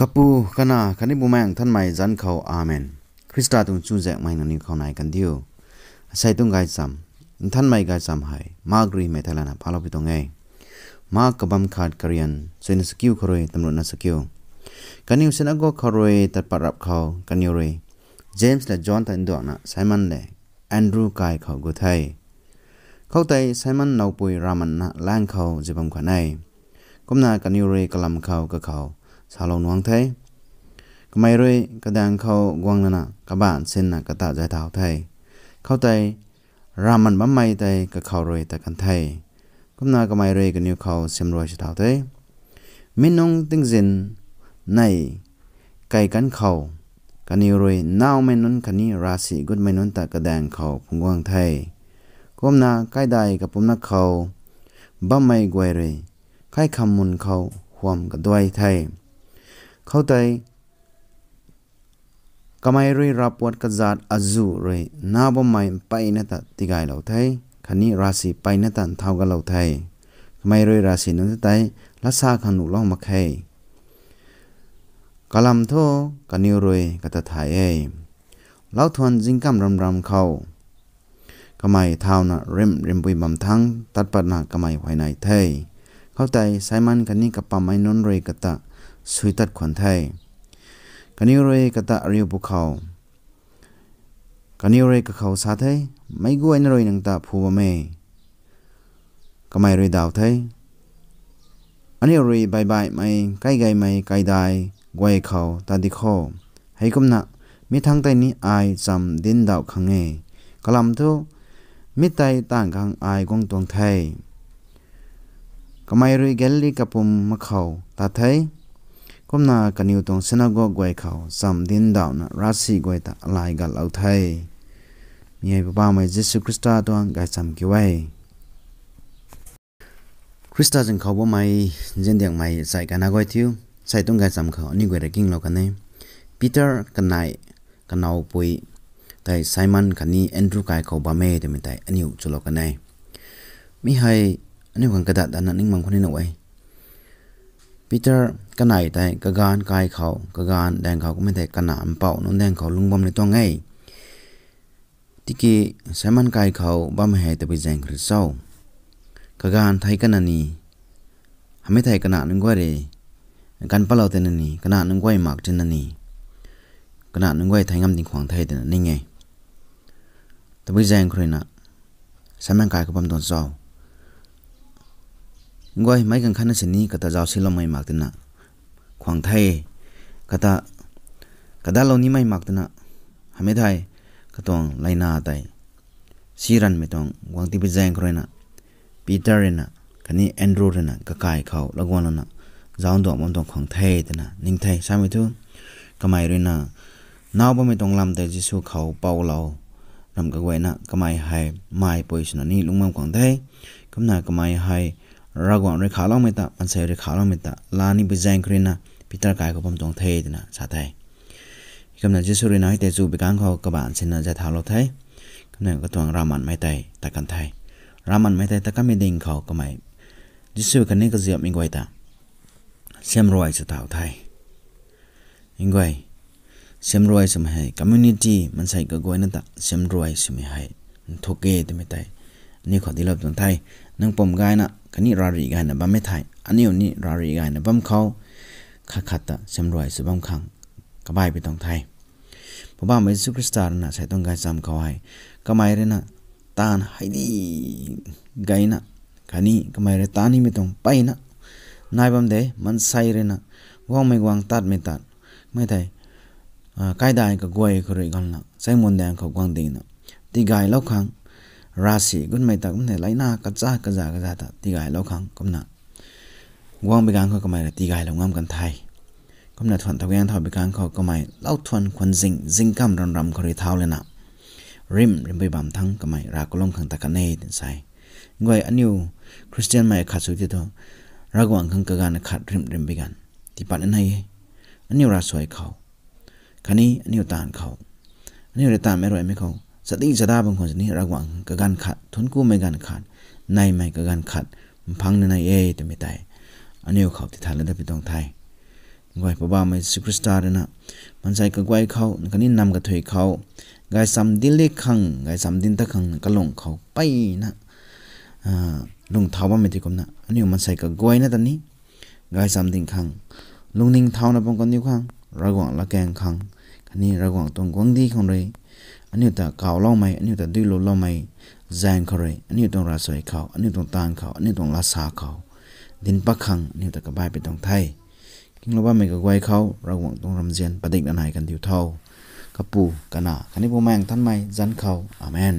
กปูขณะคณะบุแมงท่านใหม่จันเขาอาเมนคริสตาตุงชูแจกไม่นันนี้เขาไหนกันเดียวใส่ตุงไกาซ้ำท่านใหม่ไกายซ้ำหายมากรีไม่ทลานะพาเราไปตรงไงมากกบัมขาดกเรียนสวนสกิลเขาเลยตำรวจนสกิลกันนิวเซนก็เขาเลยตัดปรับเขากันนิวเลย James le John ta indo na Simon le Andrew kai khau go thai khau tai Simon nau pui Raman na lang khau jibam khanai kumna kaniu re kalam khau ka khau salon wang thai kamai re kadang khau gwang na ka ban sen na ka ta jai thau thai khau tai Raman ba mai tai ka khau re ta kan thai kumna kamai re kaniu khau sem roi thau thai minung tingzin nai kai kan khau กันนี้รวยน่าวไม่นุนกันนี้ราศีกุดไม่นุนตากระแดงเขาพุงกวางไทยก้มนาใกล้ใดกับผมนักเขาบ้าไม่กวยเลยใครคำมุนเขาความกับด้วยไทยเขาใจก็ไม่รุยรับวัดกษัตริย์อจูเรยนาบ่ไม่ไปนัตติกายเหล่าไทยคันนี้ราศีไปนัตันเท่ากับเหล่าไทยไม่รุยราศีนั้นไตลักซาขันุล่องมาไข่กะลำมทกะนิวรวยกะตะถายเอเล่าทวนจิงกำรำรำเข้ากะไม่เท่านะเร่มเร่มปุยบำทั้งตัดปัญนากะไม่ไว้ในเทยเข้าใจไซมันกันนี้กะปมไม่นนรวยกะตะสุยตัดขวัญไทยกะนิวรวยกะตะริวบุเขากะนิวรวยกะเขาสาเทยไม่กอ้นรวยนังตะภูบ่เมกะไม่รวยดาวเทยอันนี้รวยบายบายไม่ใกล้ไกลไม่ไกลได้ไว้เขาตาดิ้อให้กุมนะมีทางใต้นี้อายจำดินดาวขังเงกลำทุมีไตต่างขังอายกงตวงไทยก็ไม่รู้เกลลี่กับผมมาเขาตาไทยกุมนักันอยู่ตรงสนากไว้เขาจำดินดาวนะรัสีไว้ตาลายกันเอาไทยมีไอ้ป้าไม่เจสุคริสต์ตัวงกายจำกี่ไว้คริสต์จึงเขาบ่ไม่เจนเดียงไม่ใส่กันนะก้อยทิวใส่ตรงกันสำคัญนี่ไวรกินงเรากันเนี่ปีเตอร์กันไหนกันเอาปุยแต่ไซมอนกันนี่แอนดรูกายเขาบาเม่เดม่แต่อันนี้จุลกันเนี่มิให้อันนี้กันกระดาษดันนิ่งมังคนนี้หน่อยปีเตอร์กันไหนแต่กะการกายเขากะการแดงเขาก็ไม่แต่กรนหนามเป่าน้องแดงเขาลุงบอมเลยต้องไงที่กี่ไซมอนกายเขาบ้าเม่์แต่ไปแจงคริสเซลกะการไทยกันนี่ทำไม่ไทยกันหนานึงก็เลยกันปลเราเตนนี่ขนาดนึงไหอหมากเจนนี่ขนาดนึงไหอไทยงามดิ่งขวางไทยเตนนี่ไงตไมิแจงครนะสามังกายกับบำตอน้าวกไอวไม่กันขันัินี้ก็ตเจ้าวสิลไม่หมากเตนะขวางไทยก็ตาก็ตาเรานี่ไม่หมากเตนะทำไมไทยก็ต้องไลนาไตซีรันไม่ต้องวางทต่ไิแจงครนะปีเตอร์นะคันนี้แอนดรูนะก็กายเขาละกวนนะจาตัวงมันตรงของเทยนะนิ่งเทยใช่ไหมทุกก็ไม่รู้นะน้าบ่ไม่ต้องลำแต่จะสู้เขาเป่าเราลำก็ไว้นะก็ไม่ให้ไม่ไปชนนี่ลุงมันของเทย ก็น่าก็ไม่ให้ระหวัางเรียกขาลงไม่ตัดมันเสียเรียกขาลงไม่ตัดลานี่ไปแจ้งครีนะพิจารกายก็ผมต้องเทยนะชาไทยก็น่าจะสู้เรียนให้แต่จูบไปกลางเขากระบานดชนะจะทารถไทยก็น่าก็ต้องรามันไม่ไดแต่กันไทยรามันไม่ไดแต่ก็ไม่ดิ่งเขาก็ไม่จะสู้กันนี่ก็เสียบมีไว้ตา xem rồi ย ẽ tạo thay ย n h quay xem rồi sẽ mày community mà xây cái g ọ น n ่ ta xem rồi sẽ mày hay ท h ก ộ c kê thì mày tay นี่ขอที่เราต้องไทย นั่งปมกายนะคันนี้รารีกายนะบ้าไม่ไทยอันนี้อันนี้รารีกายนะบ้าเขาขัดขัดตะเสมรวยสุบบ้าขังกบายไปต้งไทยพบ้านไม่สุขสตาร์นะใส่ต้องการจำเขาให้ก็ไม่เรนะตานให้ดีไกนะคันนี้ก็ไม่เรตานี่ไม่ต้องไปนะ nai bam de man sai re na wang mai wang tat me tat mai thai uh, kai dai ka goi ko re gan la sai mon de ka gwang ding na ti gai lo khang rasi gun mai ta gun ne lai na ka cha ka ja ka ja ta ti gai lo khang kom na wang bi gang ko ka mai ra ti gai lo ngam kan thai kom na thon thau yang thau bi gang ko ka mai lau thon khon jing jing kam ram ram ko re thau le na rim rim bi bam thang ka ra ko long khang ta ka nei sai ngoi anyu christian mai kha chu ti tho รักวังขังกัานขัดริมริมไปกัน ที่ปัดนันนเออันนี้ราสวยเขาคันนี้อันนี้ตานเขาอันนี้เราตานไม่รวยไม่เขา สติสดาบางคนสนี้รักวังกัานขัดทุนกู้ไม่กันขัดในไม่กัานขัดพังในในเอแต่ไม่ตายอันนี้เขาที่ทานแล้วได้ไปตองไทยไหวพ่อบ้าไม่ซุปเปอร์สตาร์นะมันใส่กับไหวเขาคันนี้นำกับถวยเขาไงสำดินเล็กขังไงสำดินตะขังก็ลงเขาไปนะลุงท้าวไม่ติกมนะอันนี้มันใส่กับกวยนะตอนนี้ก่สามติงคัง ลุงนิงท้าวนะปงกันนิ้วคังระหว่างละแกงคัง คันนี้ระหว่างตรงกวางดีของเลยอันนี้ต่เก่าเล่าไหมอันนี้ต่ดื้อลุเล่าไหมแจงเขาเลย อันนี้ตรงราสวยเขา อันนี้ตรงตานเขาอันนี้ตรงลาสาเขา ดินปักคังอันนีแต่กบายไปตรงไทยกิงเรบ้าไม่กับไวยเขาระหว่างตรงรำเจียนประดิษฐ์อันไหนกันดิวเท่ากระปูกันหนา คันนี้พวกแม่งท่านไม่จันเขาอเมน